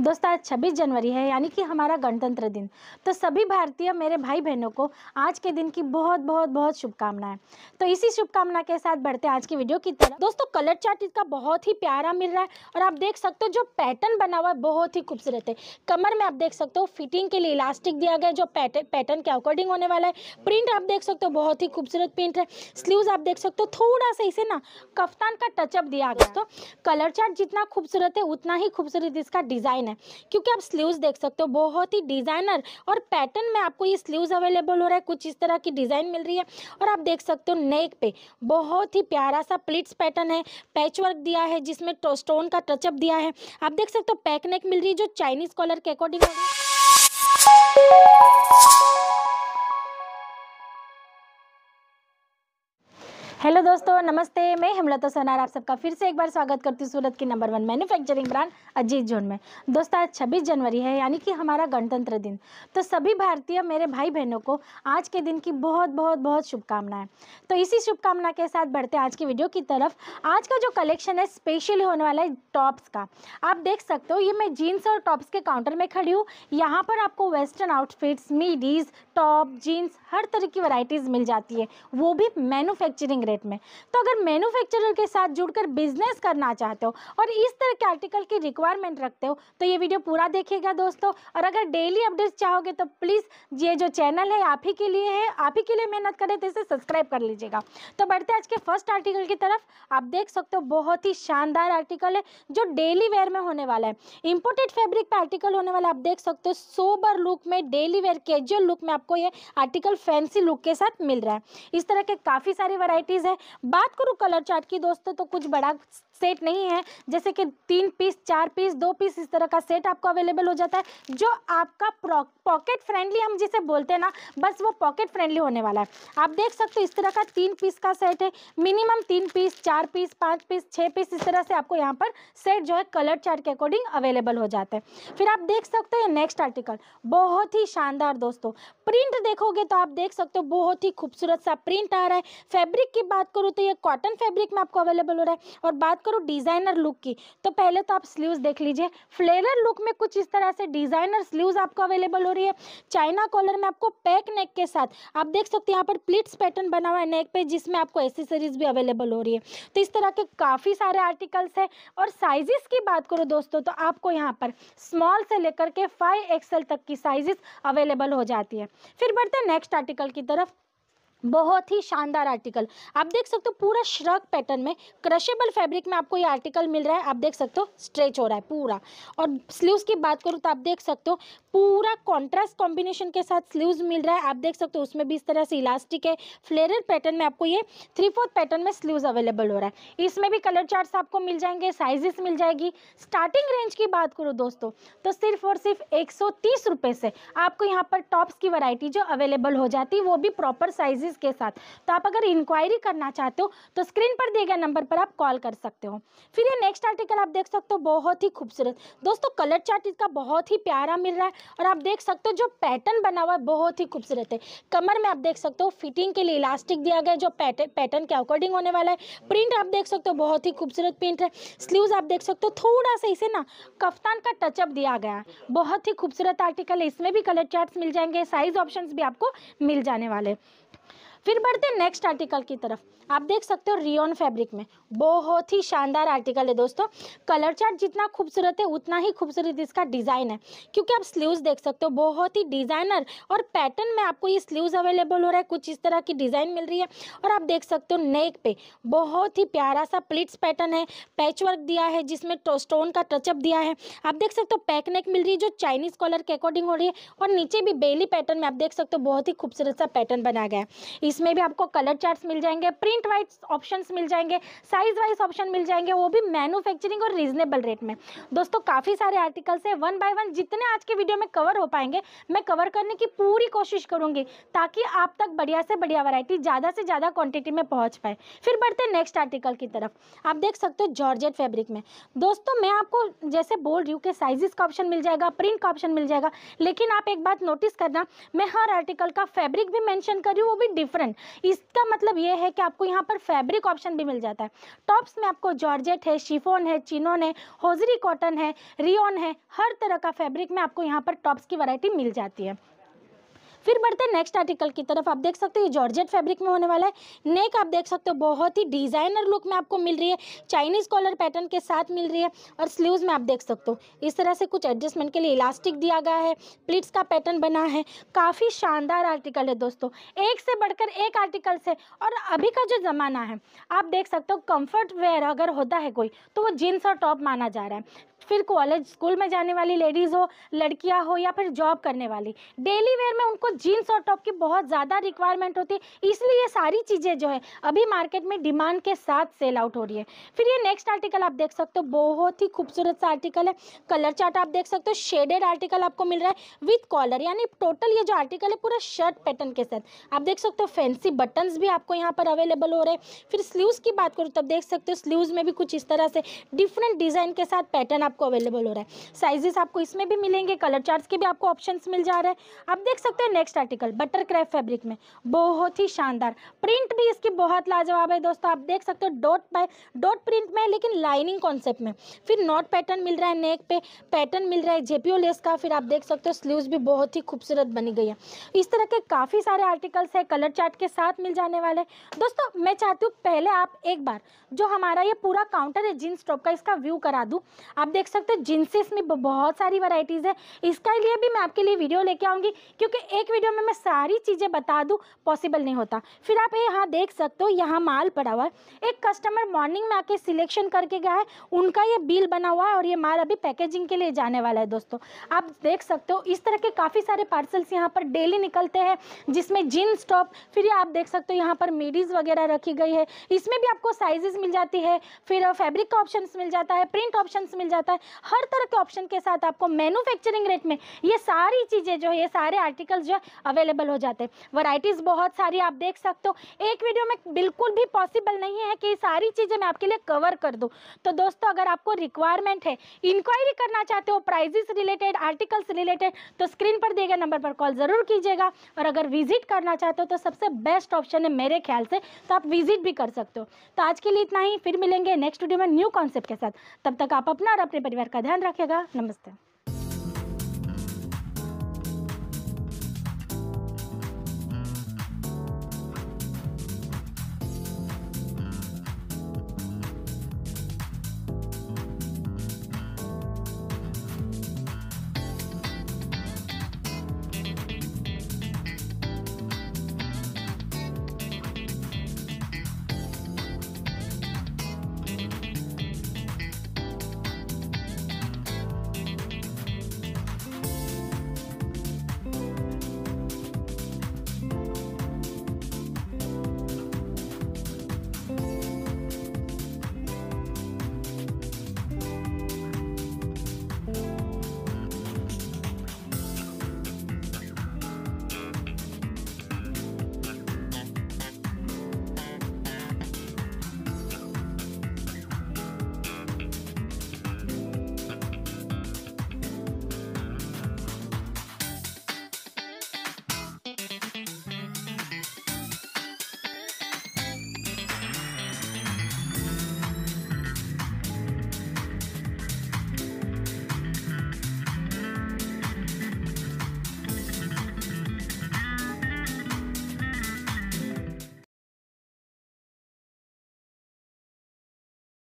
दोस्तों आज छब्बीस जनवरी है यानी कि हमारा गणतंत्र दिन तो सभी भारतीय मेरे भाई बहनों को आज के दिन की बहुत बहुत बहुत शुभकामनाएं तो इसी शुभकामना के साथ बढ़ते हैं आज की वीडियो की तरफ दोस्तों कलर चार्ट इसका बहुत ही प्यारा मिल रहा है और आप देख सकते हो जो पैटर्न बना हुआ है बहुत ही खूबसूरत है कमर में आप देख सकते हो फिटिंग के लिए इलास्टिक दिया गया जो पैटर्न पैटर्न के अकॉर्डिंग होने वाला है प्रिंट आप देख सकते हो बहुत ही खूबसूरत प्रिंट है स्लीव आप देख सकते हो थोड़ा सा इसे ना कफ्तान का टचअप दिया गया तो कलर चार्ट जितना खूबसूरत है उतना ही खूबसूरत इसका डिज़ाइन डिज़ाइन है क्योंकि आप स्लीव्स देख सकते हो बहुत ही डिज़ाइनर और पैटर्न में आपको ये स्लीव्स अवेलेबल हो रहा है कुछ इस तरह की डिज़ाइन मिल रही है और आप देख सकते हो नेक पे बहुत ही प्यारा सा प्लिट्स पैटर्न है पैच वर्क दिया है जिसमें स्टोन का टचअप दिया है आप देख सकते हो पैकनेक मिल रही है जो चाइनीज़ कॉलर के अकॉर्डिंग हेलो दोस्तों नमस्ते मैं हिमलता सोनार आप सबका फिर से एक बार स्वागत करती हूँ सूरत की number one manufacturing brand Ajit zone में दोस्तों आज छब्बीस जनवरी है यानी कि हमारा गणतंत्र दिन तो सभी भारतीय मेरे भाई बहनों को आज के दिन की बहुत बहुत बहुत शुभकामनाएं तो इसी शुभकामना के साथ बढ़ते आज की वीडियो की तरफ आज का जो कलेक्शन है स्पेशली होने वाला है टॉप्स का आप देख सकते हो ये मैं जीन्स और टॉप्स के काउंटर में खड़ी हूँ यहाँ पर आपको western outfits midis top jeans हर तरह की वराइटीज़ मिल जाती है वो भी मैनुफैक्चरिंग मार्केट में तो अगर मैन्युफैक्चरर के साथ जुड़कर बिजनेस करना चाहते हो और इस तरह के आर्टिकल की रिक्वायरमेंट रखते हो तो ये वीडियो पूरा देखिएगा दोस्तों और अगर डेली अपडेट्स चाहोगे तो प्लीज़ ये जो चैनल है आप ही के लिए है आप ही के लिए मेहनत करें तो इसे सब्सक्राइब कर लीजिएगा तो बढ़ते आज के फर्स्ट आर्टिकल की तरफ आप देख सकते हो बहुत ही शानदार आर्टिकल है जो डेली वेयर में होने वाला है इम्पोर्टेड फैब्रिक पर आर्टिकल होने वाला आप देख सकते हो सोबर लुक में डेली वेयर कैजुअल लुक में आपको ये आर्टिकल फैंसी लुक के साथ मिल रहा है इस तरह के काफ़ी सारी वैरायटी वेराइटीज़ है बात करूँ कलर चार्ट की दोस्तों तो कुछ बड़ा सेट नहीं है जैसे कि तीन पीस चार पीस दो पीस इस तरह का सेट आपको अवेलेबल हो जाता है जो आपका पॉकेट फ्रेंडली हम जिसे बोलते हैं ना बस वो पॉकेट फ्रेंडली होने वाला है आप देख सकते हो इस तरह का तीन पीस का सेट है मिनिमम तीन पीस चार पीस पाँच पीस छः पीस इस तरह से आपको यहाँ पर सेट जो है कलर चार्ट के अकॉर्डिंग अवेलेबल हो जाता है फिर आप देख सकते हो नेक्स्ट आर्टिकल बहुत ही शानदार दोस्तों प्रिंट देखोगे तो आप देख सकते हो बहुत ही खूबसूरत सा प्रिंट आ रहा है फैब्रिक की की बात करूँ तो ये कॉटन फैब्रिक में आपको अवेलेबल हो रहा है और बात करूँ डिज़ाइनर लुक की तो पहले तो आप स्लीव्स देख लीजिए फ्लेयर लुक में कुछ इस तरह से डिज़ाइनर स्लीव्स आपको अवेलेबल हो रही है चाइना कॉलर में आपको पैक नेक के साथ आप देख सकते हैं यहाँ पर प्लीट्स पैटर्न बना हुआ है नेक पे जिसमें आपको एसेसरीज भी अवेलेबल हो रही है तो इस तरह के काफ़ी सारे आर्टिकल्स है और साइजेस की बात करो दोस्तों तो आपको यहाँ पर स्मॉल से लेकर के फाइव एक्सएल तक की साइजेस अवेलेबल हो जाती है फिर बढ़ते हैं नेक्स्ट आर्टिकल की तरफ बहुत ही शानदार आर्टिकल आप देख सकते हो पूरा श्रक पैटर्न में क्रशेबल फैब्रिक में आपको ये आर्टिकल मिल रहा है आप देख सकते हो स्ट्रेच हो रहा है पूरा और स्लीव्स की बात करूँ तो आप देख सकते हो पूरा कॉन्ट्रास्ट कॉम्बिनेशन के साथ स्लीव्स मिल रहा है आप देख सकते हो उसमें भी इस तरह से इलास्टिक है फ्लेरर पैटर्न में आपको ये थ्री फोर्थ पैटर्न में स्लीव्स अवेलेबल हो रहा है इसमें भी कलर चार्ट आपको मिल जाएंगे साइजेस मिल जाएगी स्टार्टिंग रेंज की बात करूँ दोस्तों तो सिर्फ और सिर्फ एक सौ से आपको यहाँ पर टॉप्स की वराइटी जो अवेलेबल हो जाती है वो भी प्रॉपर साइजेस चार्जेस के साथ तो आप अगर इंक्वायरी करना चाहते हो तो स्क्रीन पर दिए गए नंबर पर आप कॉल कर सकते हो फिर ये नेक्स्ट आर्टिकल आप देख सकते हो बहुत ही खूबसूरत दोस्तों कलर चार्ट इसका बहुत ही प्यारा मिल रहा है और आप देख सकते हो जो पैटर्न बना हुआ है बहुत ही खूबसूरत है कमर में आप देख सकते हो फिटिंग के लिए इलास्टिक दिया गया जो पैटर्न के अकॉर्डिंग होने वाला है प्रिंट आप देख सकते हो बहुत ही खूबसूरत प्रिंट है स्लीव आप देख सकते हो थोड़ा सा इसे ना कफ्तान का टचअप दिया गया बहुत ही खूबसूरत आर्टिकल है इसमें भी कलर चार्ट मिल जाएंगे साइज ऑप्शन भी आपको मिल जाने वाले फिर बढ़ते नेक्स्ट आर्टिकल की तरफ आप देख सकते हो रियोन फैब्रिक में बहुत ही शानदार आर्टिकल है दोस्तों कलर चार्ट जितना खूबसूरत है उतना ही खूबसूरत इसका डिज़ाइन है क्योंकि आप स्लीव्स देख सकते हो बहुत ही डिज़ाइनर और पैटर्न में आपको ये स्लीव्स अवेलेबल हो रहा है कुछ इस तरह की डिज़ाइन मिल रही है और आप देख सकते हो नेक पे बहुत ही प्यारा सा प्लिट्स पैटर्न है पैच वर्क दिया है जिसमें स्टोन का टचअप दिया है आप देख सकते हो पैक नेक मिल रही है जो चाइनीज़ कॉलर के अकॉर्डिंग हो रही है और नीचे भी बेली पैटर्न में आप देख सकते हो बहुत ही खूबसूरत सा पैटर्न बनाया गया है इसमें भी आपको कलर चार्ट मिल जाएंगे प्रिंट प्रिंट वाइज ऑप्शन मिल जाएंगे साइज वाइज ऑप्शन मिल जाएंगे वो भी मैनुफेक्चरिंग और रीजनेबल रेट में दोस्तों काफ़ी सारे आर्टिकल्स है वन बाय वन जितने आज के वीडियो में कवर हो पाएंगे मैं कवर करने की पूरी कोशिश करूंगी ताकि आप तक बढ़िया से बढ़िया वरायटी ज़्यादा से ज़्यादा क्वांटिटी में पहुंच पाए फिर बढ़ते नेक्स्ट आर्टिकल की तरफ आप देख सकते हो जॉर्जेट फैब्रिक में दोस्तों मैं आपको जैसे बोल रही हूँ कि साइजेस का ऑप्शन मिल जाएगा प्रिंट का ऑप्शन मिल जाएगा लेकिन आप एक बात नोटिस करना मैं हर आर्टिकल का फैब्रिक भी मैंशन कर रही हूँ वो भी डिफरेंट इसका मतलब ये है कि आपको यहाँ पर फैब्रिक ऑप्शन भी मिल जाता है टॉप्स में आपको जॉर्जेट है शिफोन है चिनोन है होजरी कॉटन है रियोन है हर तरह का फैब्रिक में आपको यहाँ पर टॉप्स की वरायटी मिल जाती है फिर बढ़ते नेक्स्ट आर्टिकल की तरफ आप देख सकते हो जॉर्जेट फैब्रिक में होने वाला है नेक आप देख सकते हो बहुत ही डिजाइनर लुक में आपको मिल रही है चाइनीज कॉलर पैटर्न के साथ मिल रही है और स्लीव्स में आप देख सकते हो इस तरह से कुछ एडजस्टमेंट के लिए इलास्टिक दिया गया है प्लीट्स का पैटर्न बना है काफ़ी शानदार आर्टिकल है दोस्तों एक से बढ़कर एक आर्टिकल से और अभी का जो ज़माना है आप देख सकते हो कम्फर्ट वेयर अगर होता है कोई तो वो जीन्स और टॉप माना जा रहा है फिर कॉलेज स्कूल में जाने वाली लेडीज़ हो लड़कियां हो या फिर जॉब करने वाली डेली वेयर में उनको जीन्स और टॉप की बहुत ज़्यादा रिक्वायरमेंट होती है इसलिए ये सारी चीज़ें जो है अभी मार्केट में डिमांड के साथ सेल आउट हो रही है फिर ये नेक्स्ट आर्टिकल आप देख सकते हो बहुत ही खूबसूरत सा आर्टिकल है कलर चार्ट आप देख सकते हो शेडेड आर्टिकल आपको मिल रहा है विथ कॉलर यानी टोटल ये जो आर्टिकल है पूरा शर्ट पैटर्न के साथ आप देख सकते हो फैंसी बटन्स भी आपको यहाँ पर अवेलेबल हो रहे हैं फिर स्लीव्स की बात करूँ तब देख सकते हो स्लीव्स में भी कुछ इस तरह से डिफरेंट डिज़ाइन के साथ पैटर्न आप आपको अवेलेबल हो रहा है साइजेस आपको इसमें भी मिलेंगे कलर चार्ट के भी आपको ऑप्शन मिल जा रहे हैं आप देख सकते हैं next article butter craft fabric में बहुत ही शानदार प्रिंट भी इसकी बहुत लाजवाब है दोस्तों आप देख सकते हो डॉट बाय डॉट प्रिंट में लेकिन लाइनिंग कॉन्सेप्ट में फिर नॉट पैटर्न मिल रहा है नेक पे पैटर्न मिल रहा है जेपीओ लेस का फिर आप देख सकते हो स्लीव्स भी बहुत ही खूबसूरत बनी गई है इस तरह के काफ़ी सारे आर्टिकल्स है कलर चार्ट के साथ मिल जाने वाले दोस्तों मैं चाहती हूँ पहले आप एक बार जो हमारा ये पूरा काउंटर है जीन्स टॉप का इसका व्यू करा दूँ आप देख देख सकते हो जिनसे इसमें बहुत सारी वैरायटीज़ है इसके लिए भी मैं आपके लिए वीडियो लेके आऊँगी क्योंकि एक वीडियो में मैं सारी चीज़ें बता दूँ पॉसिबल नहीं होता फिर आप यहाँ देख सकते हो यहाँ माल पड़ा हुआ है एक कस्टमर मॉर्निंग में आके सिलेक्शन करके गया है उनका ये बिल बना हुआ है और ये माल अभी पैकेजिंग के लिए जाने वाला है दोस्तों आप देख सकते हो इस तरह के काफ़ी सारे पार्सल्स यहाँ पर डेली निकलते हैं जिसमें जीन्स टॉप फिर आप देख सकते हो यहाँ पर मिडीज़ वगैरह रखी गई है इसमें भी आपको साइजेस मिल जाती है फिर फैब्रिक का ऑप्शन मिल जाता है प्रिंट ऑप्शन मिल जाता है है हर तरह के ऑप्शन के साथ आपको मैन्युफैक्चरिंग रेट में ये सारी चीज़ें जो है ये सारे आर्टिकल्स जो अवेलेबल हो जाते हैं वराइटीज़ बहुत सारी आप देख सकते हो एक वीडियो में बिल्कुल भी पॉसिबल नहीं है कि ये सारी चीज़ें मैं आपके लिए कवर कर दूँ तो दोस्तों अगर आपको रिक्वायरमेंट है इंक्वायरी करना चाहते हो प्राइजेस रिलेटेड आर्टिकल्स रिलेटेड तो स्क्रीन पर दिए गए नंबर पर कॉल ज़रूर कीजिएगा और अगर विजिट करना चाहते हो तो सबसे बेस्ट ऑप्शन है मेरे ख्याल से तो आप विजिट भी कर सकते हो तो आज के लिए इतना ही फिर मिलेंगे नेक्स्ट वीडियो में न्यू कॉन्सेप्ट के साथ तब तक आप अपना और अपने परिवार का ध्यान रखेगा नमस्ते